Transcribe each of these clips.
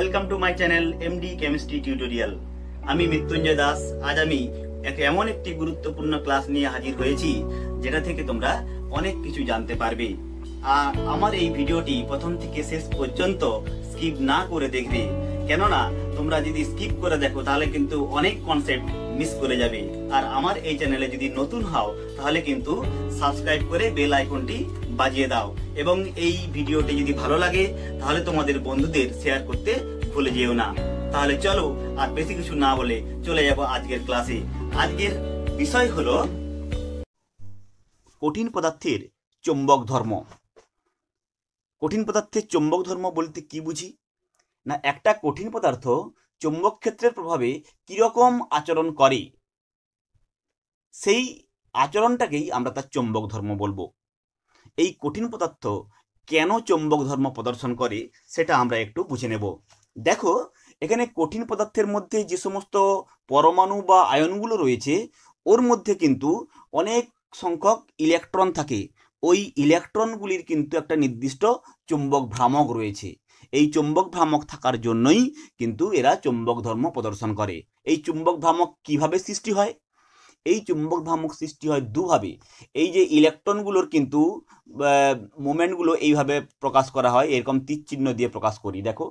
welcome to my channel MD chemistry tutorial আমি মৃত্যুঞ্জয় দাস আজ আমি এক এমন একটি গুরুত্বপূর্ণ ক্লাস নিয়ে হাজির হয়েছি যেটা থেকে তোমরা অনেক কিছু জানতে পারবে আর আমার এই ভিডিওটি প্রথম থেকে শেষ পর্যন্ত স্কিপ না করে দেখবে কেননা তোমরা যদি স্কিপ করে দেখো তাহলে কিন্তু অনেক কনসেপ্ট মিস করে যাবে আর আমার এই চ্যানেলে যদি নতুন হও তাহলে কিন্তু সাবস্ক্রাইব করে বেল আইকনটি বাজিয়ে দাও এবং এই ভিডিওটি যদি ভালো লাগে তাহলে তোমাদের বন্ধুদের শেয়ার করতে ভুলে যেও না তাহলে চলো আর বেশি কিছু না বলে চলে যাব আজকের ক্লাসে আজকের বিষয় হলো কঠিন পদার্থের চুম্বক ধর্ম কঠিন পদার্থের চুম্বক ধর্ম বলতে কি বুঝি না একটা কঠিন পদার্থ চুম্বক ক্ষেত্রের প্রভাবে কীরকম আচরণ করে সেই আচরণটাকেই আমরা তার চুম্বক ধর্ম বলবো এই কঠিন পদার্থ কেন চুম্বক ধর্ম প্রদর্শন করে সেটা আমরা একটু বুঝে নেব দেখো এখানে কঠিন পদার্থের মধ্যে যে সমস্ত পরমাণু বা আয়নগুলো রয়েছে ওর মধ্যে কিন্তু অনেক সংখ্যক ইলেকট্রন থাকে ওই ইলেকট্রনগুলির কিন্তু একটা নির্দিষ্ট চুম্বক ভ্রামক রয়েছে এই চুম্বক ভ্রামক থাকার জন্যই কিন্তু এরা চুম্বক ধর্ম প্রদর্শন করে এই চুম্বক ভ্রামক কিভাবে সৃষ্টি হয় এই চুম্বক ভ্রামক সৃষ্টি হয় দুভাবে এই যে ইলেকট্রনগুলোর কিন্তু মোমেন্টগুলো এইভাবে প্রকাশ করা হয় এরকম তীরচিহ্ন দিয়ে প্রকাশ করি দেখো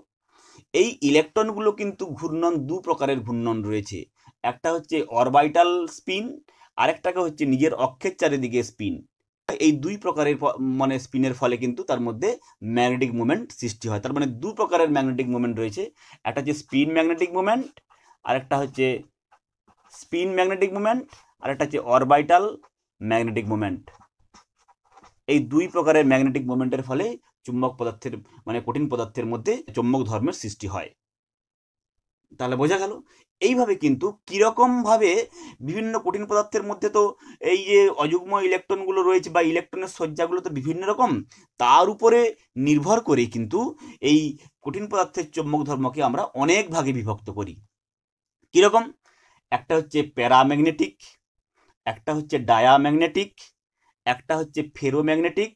এই ইলেকট্রনগুলো কিন্তু ঘূর্ণন দু প্রকারের ঘূর্ণন রয়েছে একটা হচ্ছে অরবাইটাল স্পিন আরেকটাকে হচ্ছে নিজের অক্ষের চারিদিকে স্পিন এই দুই প্রকারের মানে স্পিনের ফলে কিন্তু তার মধ্যে ম্যাগনেটিক মুভমেন্ট সৃষ্টি হয় তার মানে দু প্রকারের ম্যাগনেটিক মুভমেন্ট রয়েছে একটা হচ্ছে স্পিন ম্যাগনেটিক মুভমেন্ট আর একটা হচ্ছে স্পিন ম্যাগনেটিক মুভমেন্ট আর একটা হচ্ছে অরবাইটাল ম্যাগনেটিক মুভমেন্ট এই দুই প্রকারের ম্যাগনেটিক মুভমেন্টের ফলে চুম্বক পদার্থের মানে কঠিন পদার্থের মধ্যে চুম্বক ধর্মের সৃষ্টি হয় তাহলে বোঝা গেল এইভাবে কিন্তু কীরকমভাবে বিভিন্ন কঠিন পদার্থের মধ্যে তো এই যে অযুগ্ম ইলেকট্রনগুলো রয়েছে বা ইলেকট্রনের সজ্জাগুলো তো বিভিন্ন রকম তার উপরে নির্ভর করে কিন্তু এই কঠিন পদার্থের চৌম্বক ধর্মকে আমরা অনেক ভাগে বিভক্ত করি কীরকম একটা হচ্ছে প্যারাম্যাগনেটিক একটা হচ্ছে ডায়াম্যাগনেটিক একটা হচ্ছে ফেরোম্যাগনেটিক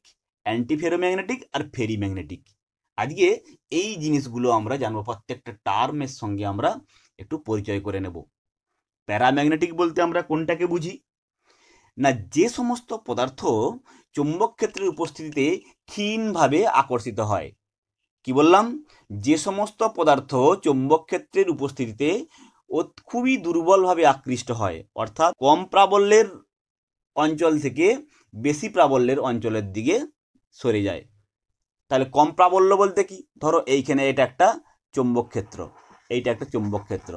অ্যান্টিফেরোম্যাগনেটিক আর ফেরিম্যাগনেটিক আজকে এই জিনিসগুলো আমরা জানবো প্রত্যেকটা টার্মের সঙ্গে আমরা একটু পরিচয় করে নেব প্যারাম্যাগনেটিক বলতে আমরা কোনটাকে বুঝি না যে সমস্ত পদার্থ চুম্বক ক্ষেত্রের উপস্থিতিতে ক্ষীণভাবে আকর্ষিত হয় কি বললাম যে সমস্ত পদার্থ চুম্বক ক্ষেত্রের উপস্থিতিতে ও খুবই দুর্বলভাবে আকৃষ্ট হয় অর্থাৎ কম প্রাবল্যের অঞ্চল থেকে বেশি প্রাবল্যের অঞ্চলের দিকে সরে যায় তাহলে কম প্রাবল্য বলতে কি ধরো এইখানে এটা একটা চুম্বক ক্ষেত্র এইটা একটা চুম্বক ক্ষেত্র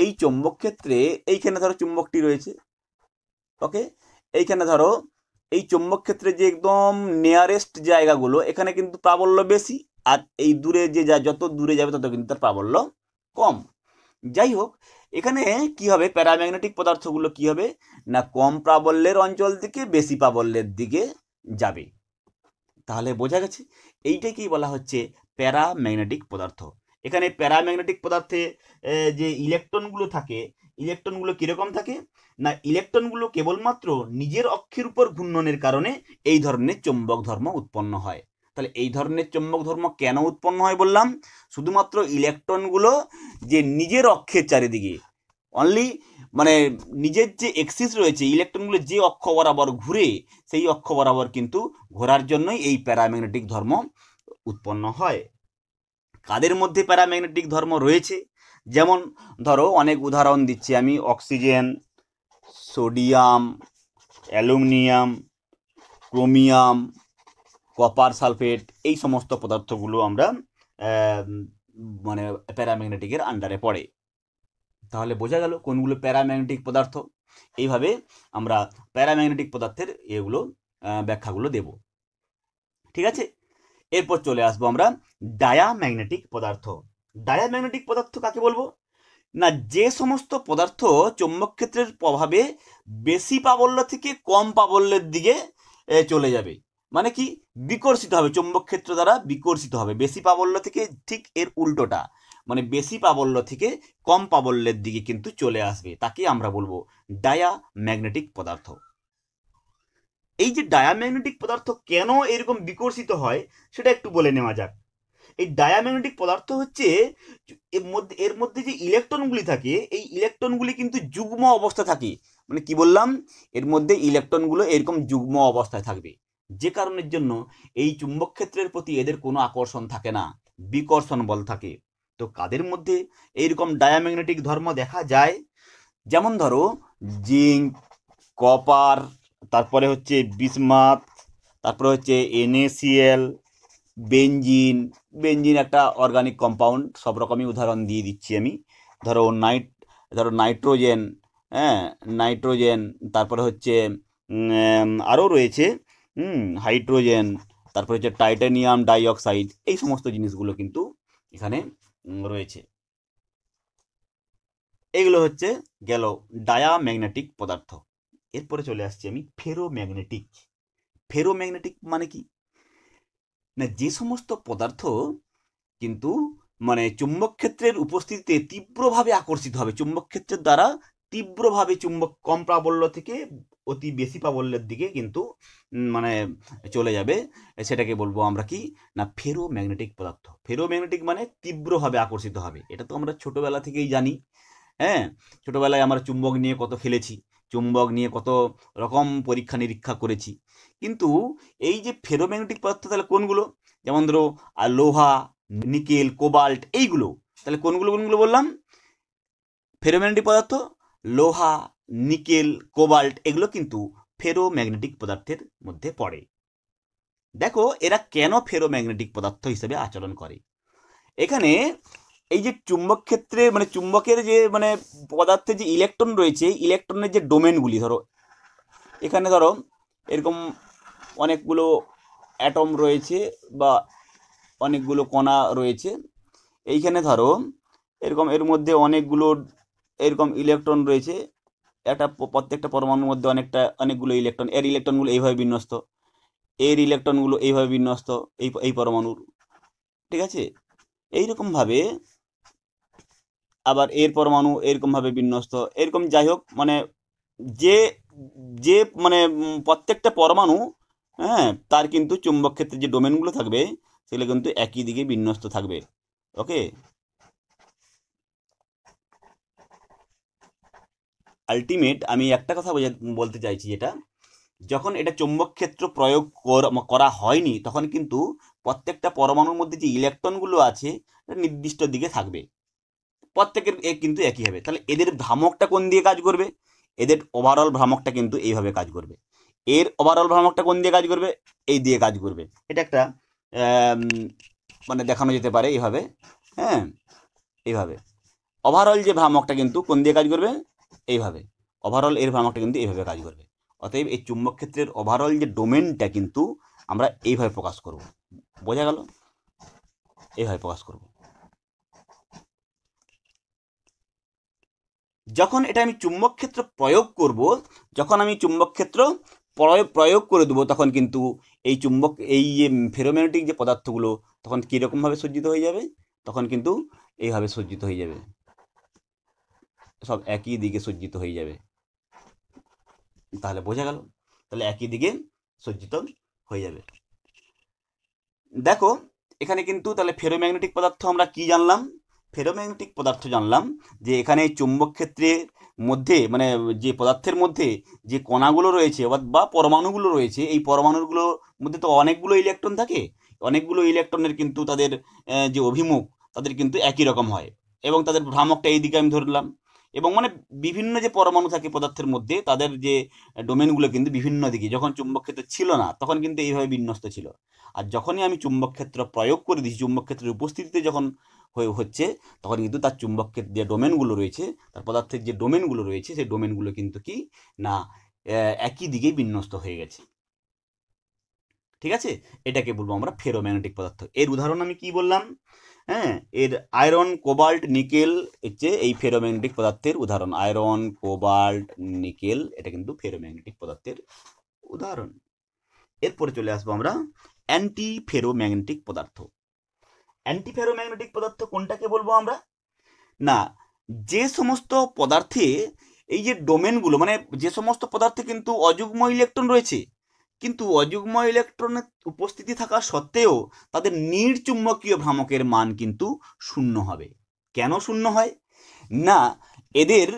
এই চুম্বক ক্ষেত্রে এইখানে ধরো চুম্বকটি রয়েছে ওকে এইখানে ধরো এই চুম্বক ক্ষেত্রে যে একদম নিয়ারেস্ট জায়গাগুলো এখানে কিন্তু প্রাবল্য বেশি আর এই দূরে যে যা যত দূরে যাবে তত কিন্তু তার প্রাবল্য কম যাই হোক এখানে কি হবে প্যারাম্যাগনেটিক পদার্থগুলো কি হবে না কম প্রাবল্যের অঞ্চল থেকে বেশি প্রাবল্যের দিকে যাবে তাহলে বোঝা গেছে এইটাকেই বলা হচ্ছে প্যারাম্যাগনেটিক পদার্থ এখানে প্যারাম্যাগনেটিক পদার্থে যে ইলেকট্রনগুলো থাকে ইলেকট্রনগুলো কীরকম থাকে না ইলেকট্রনগুলো কেবলমাত্র নিজের অক্ষের উপর ঘূর্ণনের কারণে এই ধরনের চুম্বক ধর্ম উৎপন্ন হয় তাহলে এই ধরনের চুম্বক ধর্ম কেন উৎপন্ন হয় বললাম শুধুমাত্র ইলেকট্রনগুলো যে নিজের অক্ষের চারিদিকে অনলি মানে নিজের যে এক্সিস রয়েছে ইলেকট্রনগুলো যে অক্ষ বরাবর ঘুরে সেই অক্ষ বরাবর কিন্তু ঘোরার জন্যই এই প্যারাম্যাগনেটিক ধর্ম উৎপন্ন হয় কাদের মধ্যে প্যারাম্যাগনেটিক ধর্ম রয়েছে যেমন ধরো অনেক উদাহরণ দিচ্ছি আমি oxygen sodium aluminium chromium copper sulphate এই সমস্ত পদার্থগুলো আমরা মানে প্যারাম্যাগনেটিকের আন্ডারে পড়ে তাহলে বোঝা গেল কোনগুলো প্যারাম্যাগনেটিক পদার্থ এইভাবে আমরা প্যারাম্যাগনেটিক পদার্থের এগুলো ব্যাখ্যাগুলো দেব ঠিক আছে এরপর চলে আসবো আমরা ডায়াম্যাগনেটিক পদার্থ ডায়াম্যাগনেটিক পদার্থ কাকে বলবো না যে সমস্ত পদার্থ চৌম্বকক্ষেত্রের প্রভাবে বেশি পাবল্য থেকে কম পাবল্যের দিকে চলে যাবে মানে কি বিকর্ষিত হবে চৌম্বকক্ষেত্র দ্বারা বিকর্ষিত হবে বেশি পাবল্য থেকে ঠিক এর উল্টোটা মানে বেশি প্রাবল্য থেকে কম প্রাবল্যের দিকে কিন্তু চলে আসবে তাকে আমরা বলবো ডায়াম্যাগনেটিক পদার্থ এই যে ডায়াম্যাগনেটিক পদার্থ কেন এরকম বিকর্ষিত হয় সেটা একটু বলে নেওয়া যাক এই ডায়াম্যাগনেটিক পদার্থ হচ্ছে এর মধ্যে এর মধ্যে যে ইলেকট্রনগুলি থাকে এই ইলেকট্রনগুলি কিন্তু যুগ্ম অবস্থা থাকে মানে কি বললাম এর মধ্যে ইলেকট্রনগুলো এরকম যুগ্ম অবস্থায় থাকবে যে কারণের জন্য এই চুম্বক ক্ষেত্রের প্রতি এদের কোনো আকর্ষণ থাকে না বিকর্ষণ বল থাকে তো কাদের মধ্যে এইরকম ডায়াম্যাগনেটিক ধর্ম দেখা যায় যেমন ধরো জিঙ্ক কপার তারপরে হচ্ছে বিসমাত তারপরে হচ্ছে এনএসিএল বেঞ্জিন বেঞ্জিন একটা অর্গানিক কম্পাউন্ড সব রকমই উদাহরণ দিয়ে দিচ্ছি আমি ধরো নাইট ধরো নাইট্রোজেন হ্যাঁ নাইট্রোজেন তারপরে হচ্ছে আরও রয়েছে হাইড্রোজেন তারপরে হচ্ছে টাইটানিয়াম ডাইঅক্সাইড এই সমস্ত জিনিসগুলো কিন্তু এখানে রয়েছে এগুলো হচ্ছে গেল ডায়াম্যাগনেটিক পদার্থ এরপরে চলে আসছি আমি ফেরোম্যাগনেটিক ফেরোম্যাগনেটিক মানে কি না যে সমস্ত পদার্থ কিন্তু মানে চুম্বক ক্ষেত্রের উপস্থিতিতে তীব্রভাবে আকর্ষিত হবে চুম্বক ক্ষেত্রের দ্বারা তীব্রভাবে চুম্বক কম প্রাবল্য থেকে অতি বেশি প্রাবল্যের দিকে কিন্তু মানে চলে যাবে সেটাকে বলবো আমরা কি না ফেরো ম্যাগনেটিক পদার্থ ফেরো ম্যাগনেটিক মানে তীব্রভাবে আকর্ষিত হবে এটা তো আমরা ছোটোবেলা থেকেই জানি হ্যাঁ ছোটোবেলায় আমরা চুম্বক নিয়ে কত ফেলেছি চুম্বক নিয়ে কত রকম পরীক্ষা নিরীক্ষা করেছি কিন্তু এই যে ম্যাগনেটিক পদার্থ তাহলে কোনগুলো যেমন ধরো লোহা নিকেল কোবাল্ট এইগুলো তাহলে কোনগুলো কোনগুলো বললাম ফেরোম্যাগনেটিক পদার্থ লোহা নিকেল কোবাল্ট এগুলো কিন্তু ফেরোম্যাগনেটিক পদার্থের মধ্যে পড়ে দেখো এরা কেন ফেরোম্যাগনেটিক পদার্থ হিসেবে আচরণ করে এখানে এই যে চুম্বক ক্ষেত্রে মানে চুম্বকের যে মানে পদার্থে যে ইলেকট্রন রয়েছে ইলেকট্রনের যে ডোমেনগুলি ধরো এখানে ধরো এরকম অনেকগুলো অ্যাটম রয়েছে বা অনেকগুলো কণা রয়েছে এইখানে ধরো এরকম এর মধ্যে অনেকগুলো এরকম ইলেকট্রন রয়েছে একটা প্রত্যেকটা পরমাণুর মধ্যে অনেকটা অনেকগুলো ইলেকট্রন এর ইলেকট্রনগুলো এইভাবে বিন্যস্ত এর ইলেকট্রনগুলো এইভাবে বিন্যস্ত এই এই পরমাণুর ঠিক আছে এইরকমভাবে আবার এর পরমাণু এরকমভাবে বিন্যস্ত এরকম যাই হোক মানে যে যে মানে প্রত্যেকটা পরমাণু হ্যাঁ তার কিন্তু চুম্বক ক্ষেত্রে যে ডোমেনগুলো থাকবে সেগুলো কিন্তু একই দিকে বিন্যস্ত থাকবে ওকে আলটিমেট আমি একটা কথা বলতে চাইছি যেটা যখন এটা চৌম্বক ক্ষেত্র প্রয়োগ করা হয়নি তখন কিন্তু প্রত্যেকটা পরমাণুর মধ্যে যে ইলেকট্রনগুলো আছে নির্দিষ্ট দিকে থাকবে প্রত্যেকের এ কিন্তু একই হবে তাহলে এদের ভ্রামকটা কোন দিয়ে কাজ করবে এদের ওভারঅল ভ্রামকটা কিন্তু এইভাবে কাজ করবে এর ওভারঅল ভ্রামকটা কোন দিয়ে কাজ করবে এই দিয়ে কাজ করবে এটা একটা মানে দেখানো যেতে পারে এইভাবে হ্যাঁ এইভাবে ওভারঅল যে ভ্রামকটা কিন্তু কোন দিয়ে কাজ করবে এইভাবে ওভারঅল এর ভ্রামকটা কিন্তু এইভাবে কাজ করবে অতএব এই চুম্বক ক্ষেত্রের ওভারঅল যে ডোমেনটা কিন্তু আমরা এইভাবে প্রকাশ করব বোঝা গেল এইভাবে প্রকাশ করব যখন এটা আমি চুম্বক ক্ষেত্র প্রয়োগ করব যখন আমি চুম্বক ক্ষেত্র প্রয়োগ করে দেবো তখন কিন্তু এই চুম্বক এই যে ফেরোম্যাগনেটিক যে পদার্থগুলো তখন কীরকমভাবে সজ্জিত হয়ে যাবে তখন কিন্তু এইভাবে সজ্জিত হয়ে যাবে সব একই দিকে সজ্জিত হয়ে যাবে তাহলে বোঝা গেল তাহলে একই দিকে সজ্জিত হয়ে যাবে দেখো এখানে কিন্তু তাহলে ফেরোম্যাগনেটিক পদার্থ আমরা কি জানলাম ফেরোম্যাগনেটিক পদার্থ জানলাম যে এখানে চুম্বক ক্ষেত্রের মধ্যে মানে যে পদার্থের মধ্যে যে কণাগুলো রয়েছে বা পরমাণুগুলো রয়েছে এই পরমাণুগুলোর মধ্যে তো অনেকগুলো ইলেকট্রন থাকে অনেকগুলো ইলেকট্রনের কিন্তু তাদের যে অভিমুখ তাদের কিন্তু একই রকম হয় এবং তাদের ভ্রামকটা এই দিকে আমি ধরলাম এবং মানে বিভিন্ন যে পরমাণু থাকে পদার্থের মধ্যে তাদের যে ডোমেনগুলো কিন্তু বিভিন্ন দিকে যখন চুম্বক ক্ষেত্র ছিল না তখন কিন্তু এইভাবে বিন্যস্ত ছিল আর যখনই আমি চুম্বকক্ষেত্র প্রয়োগ করে দিচ্ছি চুম্বক উপস্থিতিতে যখন হয়ে হচ্ছে তখন কিন্তু তার চুম্বকের যে ডোমেনগুলো রয়েছে তার পদার্থের যে ডোমেনগুলো রয়েছে সেই ডোমেনগুলো কিন্তু কি না একই দিকেই বিন্যস্ত হয়ে গেছে ঠিক আছে এটাকে বলবো আমরা ফেরোম্যাগনেটিক পদার্থ এর উদাহরণ আমি কি বললাম হ্যাঁ এর আয়রন কোবাল্ট নিকেল হচ্ছে এই ফেরোম্যাগনেটিক পদার্থের উদাহরণ আয়রন কোবাল্ট নিকেল এটা কিন্তু ফেরোম্যাগনেটিক পদার্থের উদাহরণ এরপরে চলে আসবো আমরা অ্যান্টি ফেরোম্যাগনেটিক পদার্থ অ্যান্টি ফেরোম্যাগনেটিক পদার্থ কোনটাকে বলবো আমরা না যে সমস্ত পদার্থে এই যে ডোমেনগুলো মানে যে সমস্ত পদার্থে কিন্তু অযুগ্ম ইলেকট্রন রয়েছে কিন্তু অযুগ্ম ইলেকট্রনের উপস্থিতি থাকা সত্ত্বেও তাদের নির্চুম্বকীয় ভ্রামকের মান কিন্তু শূন্য হবে কেন শূন্য হয় না এদের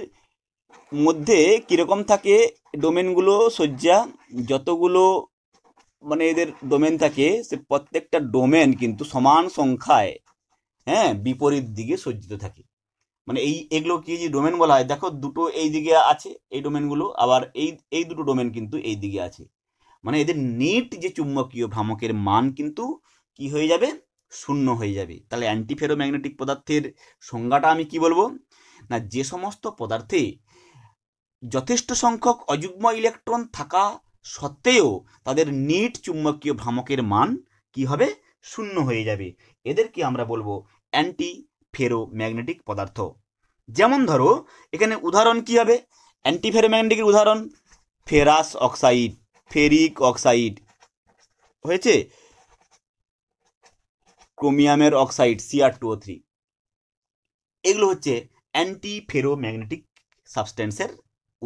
মধ্যে কীরকম থাকে ডোমেনগুলো শয্যা যতগুলো মানে এদের ডোমেন থাকে সে প্রত্যেকটা ডোমেন কিন্তু সমান সংখ্যায় হ্যাঁ বিপরীত দিকে সজ্জিত থাকে মানে এই এগুলো কি যে ডোমেন বলা হয় দেখো দুটো এই দিকে আছে এই ডোমেনগুলো আবার এই এই দুটো ডোমেন কিন্তু এই দিকে আছে মানে এদের নেট যে চুম্বকীয় ভ্রামকের মান কিন্তু কি হয়ে যাবে শূন্য হয়ে যাবে তাহলে অ্যান্টিফেরোম্যাগনেটিক পদার্থের সংজ্ঞাটা আমি কি বলবো না যে সমস্ত পদার্থে যথেষ্ট সংখ্যক অযুগ্ম ইলেকট্রন থাকা সত্ত্বেও তাদের নিট চুম্বকীয় ভ্রামকের মান কি হবে শূন্য হয়ে যাবে এদেরকে আমরা বলবো অ্যান্টি ফেরোম্যাগনেটিক পদার্থ যেমন ধরো এখানে উদাহরণ কি হবে অ্যান্টিফেরোম্যাগনেটিকের উদাহরণ ফেরাস অক্সাইড ফেরিক অক্সাইড হয়েছে ক্রোমিয়ামের অক্সাইড সিআর টু ও থ্রি এগুলো হচ্ছে অ্যান্টি ফেরোম্যাগনেটিক সাবস্টেন্সের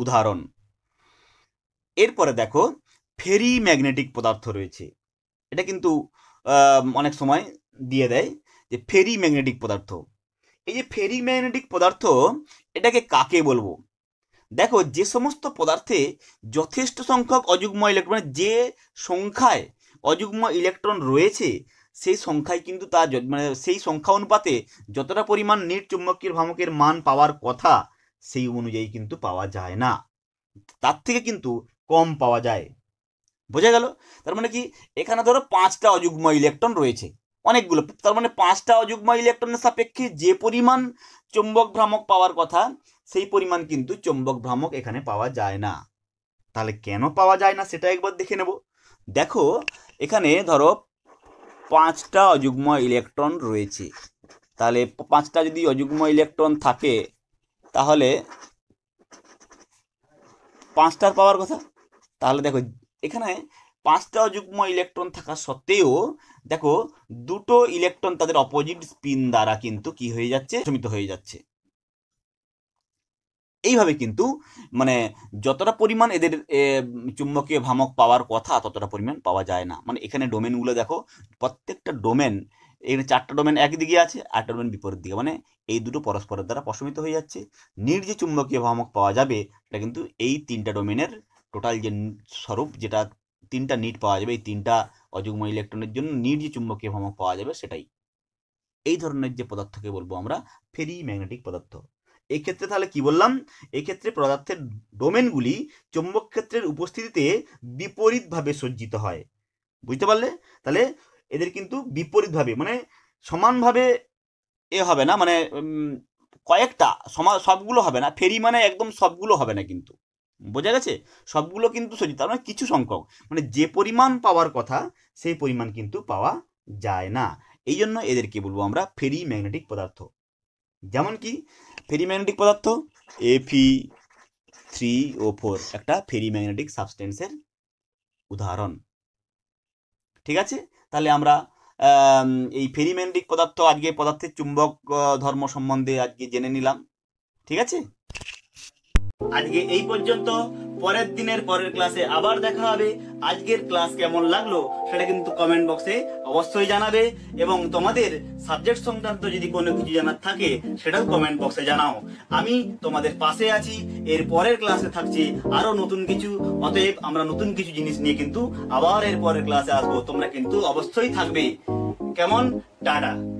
উদাহরণ এরপরে দেখো ফেরি ম্যাগনেটিক পদার্থ রয়েছে এটা কিন্তু অনেক সময় দিয়ে দেয় যে ফেরি ম্যাগনেটিক পদার্থ এই যে ফেরি ম্যাগনেটিক পদার্থ এটাকে কাকে বলবো দেখো যে সমস্ত পদার্থে যথেষ্ট সংখ্যক অযুগ্ম ইলেকট্রন মানে যে সংখ্যায় অযুগ্ম ইলেকট্রন রয়েছে সেই সংখ্যায় কিন্তু তা মানে সেই সংখ্যা অনুপাতে যতটা পরিমাণ নিট চুম্বকীয় ভ্রামকের মান পাওয়ার কথা সেই অনুযায়ী কিন্তু পাওয়া যায় না তার থেকে কিন্তু কম পাওয়া যায় বোঝা গেল তার মানে কি এখানে ধরো পাঁচটা অযুগ্ম ইলেকট্রন রয়েছে অনেকগুলো তার মানে পাঁচটা অযুগ্ম ইলেকট্রনের সাপেক্ষে যে পরিমাণ চুম্বক ভ্রামক পাওয়ার কথা সেই পরিমাণ কিন্তু চম্বক ভ্রামক এখানে পাওয়া যায় না তাহলে কেন পাওয়া যায় না সেটা একবার দেখে নেব দেখো এখানে ধরো পাঁচটা অযুগ্ম ইলেকট্রন রয়েছে তাহলে পাঁচটা যদি অযুগ্ম ইলেকট্রন থাকে তাহলে পাঁচটার পাওয়ার কথা তাহলে দেখো এখানে পাঁচটা অযুগ্ম ইলেকট্রন থাকা সত্ত্বেও দেখো দুটো ইলেকট্রন তাদের অপোজিট স্পিন দ্বারা কিন্তু কি হয়ে যাচ্ছে সমিত হয়ে যাচ্ছে এইভাবে কিন্তু মানে যতটা পরিমাণ এদের চুম্বকীয় ভামক পাওয়ার কথা ততটা পরিমাণ পাওয়া যায় না মানে এখানে ডোমেনগুলো দেখো প্রত্যেকটা ডোমেন এখানে চারটা ডোমেন একদিকে আছে আটটা ডোমেন বিপরীত দিকে মানে এই দুটো পরস্পরের দ্বারা প্রশমিত হয়ে যাচ্ছে নির যে চুম্বকীয় ভামক পাওয়া যাবে সেটা কিন্তু এই তিনটা ডোমেনের টোটাল যে স্বরূপ যেটা তিনটা নিট পাওয়া যাবে এই তিনটা অযুগ্ম ইলেকট্রনের জন্য নিট যে চুম্বকীয় ভামক পাওয়া যাবে সেটাই এই ধরনের যে পদার্থকে বলবো আমরা ফেরি ম্যাগনেটিক পদার্থ এক্ষেত্রে তাহলে কি বললাম এক্ষেত্রে পদার্থের ডোমেনগুলি চৌম্বক ক্ষেত্রের উপস্থিতিতে বিপরীতভাবে সজ্জিত হয় বুঝতে পারলে তাহলে এদের কিন্তু বিপরীতভাবে মানে সমানভাবে এ হবে না মানে কয়েকটা সমা সবগুলো হবে না ফেরি মানে একদম সবগুলো হবে না কিন্তু বোঝা গেছে সবগুলো কিন্তু সজ্জিত তার মানে কিছু সংখ্যক মানে যে পরিমাণ পাওয়ার কথা সেই পরিমাণ কিন্তু পাওয়া যায় না এই জন্য এদেরকে বলবো আমরা ফেরি ম্যাগনেটিক পদার্থ যেমন কি ফেরি ম্যাগনেটিক পদার্থ এফি থ্রি ও ফোর একটা ফেরি ম্যাগনেটিক সাবস্টেন্সের উদাহরণ ঠিক আছে তাহলে আমরা এই ম্যাগনেটিক পদার্থ আজকে পদার্থের চুম্বক ধর্ম সম্বন্ধে আজকে জেনে নিলাম ঠিক আছে আজকে এই পর্যন্ত পরের দিনের পরের ক্লাসে আবার দেখা হবে আজকের ক্লাস কেমন লাগলো সেটা কিন্তু কমেন্ট বক্সে অবশ্যই জানাবে এবং তোমাদের সাবজেক্ট সংক্রান্ত যদি কোনো কিছু জানার থাকে সেটাও কমেন্ট বক্সে জানাও আমি তোমাদের পাশে আছি এর পরের ক্লাসে থাকছি আরো নতুন কিছু অতএব আমরা নতুন কিছু জিনিস নিয়ে কিন্তু আবার এর পরের ক্লাসে আসবো তোমরা কিন্তু অবশ্যই থাকবে কেমন টাটা